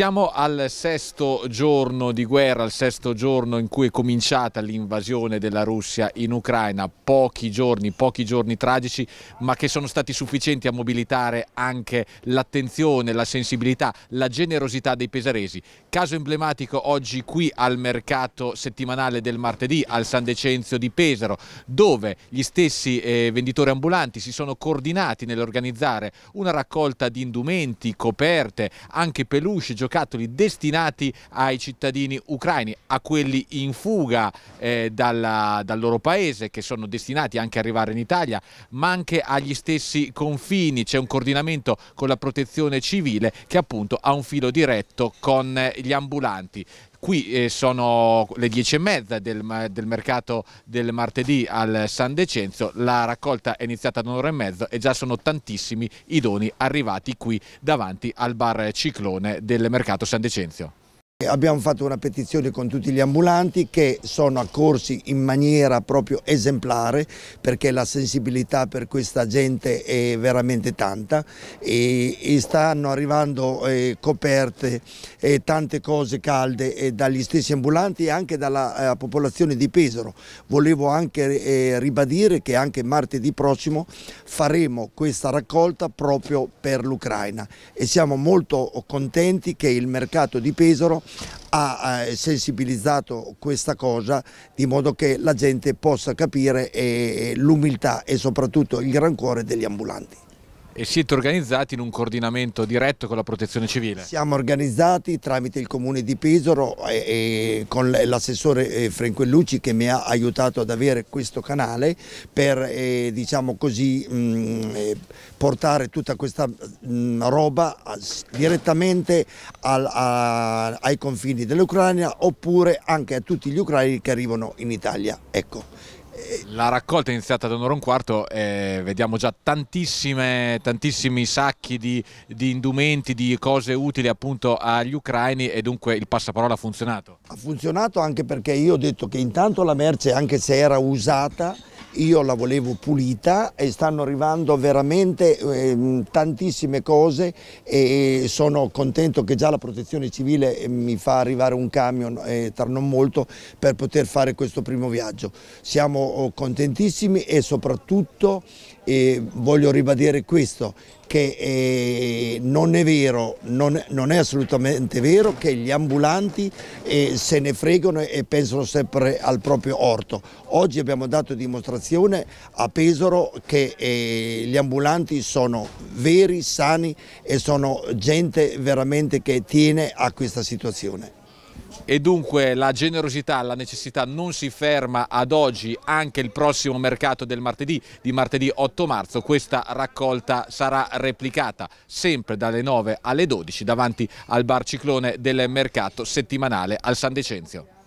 Siamo al sesto giorno di guerra, al sesto giorno in cui è cominciata l'invasione della Russia in Ucraina, pochi giorni, pochi giorni tragici, ma che sono stati sufficienti a mobilitare anche l'attenzione, la sensibilità, la generosità dei pesaresi Caso emblematico oggi qui al mercato settimanale del martedì al San Decenzio di Pesaro, dove gli stessi eh, venditori ambulanti si sono coordinati nell'organizzare una raccolta di indumenti, coperte, anche peluche, giocattoli destinati ai cittadini ucraini, a quelli in fuga eh, dalla, dal loro paese, che sono destinati anche ad arrivare in Italia, ma anche agli stessi confini. C'è un coordinamento con la protezione civile che appunto ha un filo diretto con eh, gli ambulanti. Qui eh, sono le 10 e mezza del, del, mercato del martedì al San Decenzo, la raccolta è iniziata ad un'ora e mezzo e già sono tantissimi i doni arrivati qui davanti al bar Ciclone del mercato San Decenzio. Abbiamo fatto una petizione con tutti gli ambulanti che sono accorsi in maniera proprio esemplare perché la sensibilità per questa gente è veramente tanta e, stanno arrivando eh, coperte eh, tante cose calde eh, dagli stessi ambulanti e anche dalla eh, popolazione di Pesaro. Volevo anche ribadire che anche martedì prossimo faremo questa raccolta proprio per l'Ucraina e siamo molto contenti che il mercato di Pesaro ha sensibilizzato questa cosa di modo che la gente possa capire eh, l'umiltà e soprattutto il gran cuore degli ambulanti. E siete organizzati in un coordinamento diretto con la protezione civile? Siamo organizzati tramite il comune di Pesaro e, e con l'assessore eh, Frenquellucci che mi ha aiutato ad avere questo canale per eh, diciamo così, mh, mm, eh, portare tutta questa mh, mm, roba direttamente al, a, ai confini dell'Ucraina oppure anche a tutti gli ucraini che arrivano in Italia. Ecco. La raccolta è iniziata da un'ora e un quarto e vediamo già tantissimi sacchi di, di, indumenti, di cose utili appunto agli ucraini e dunque il passaparola ha funzionato. Ha funzionato anche perché io ho detto che intanto la merce anche se era usata io la volevo pulita e stanno arrivando veramente eh, tantissime cose e sono contento che già la protezione civile ehm, mi fa arrivare un camion eh, tra non molto per poter fare questo primo viaggio. Siamo oh, contentissimi e soprattutto eh, voglio ribadire questo, che eh, non è vero, non, non, è assolutamente vero che gli ambulanti eh, se ne fregano e pensano sempre al proprio orto. Oggi abbiamo dato dimostrazione a Pesaro che eh, gli ambulanti sono veri, sani e sono gente veramente che tiene a questa situazione e dunque la generosità, la necessità non si ferma ad oggi, anche il prossimo mercato del martedì, di martedì 8 marzo, questa raccolta sarà replicata sempre dalle 9 alle 12 davanti al bar ciclone del mercato settimanale al San Decenzio.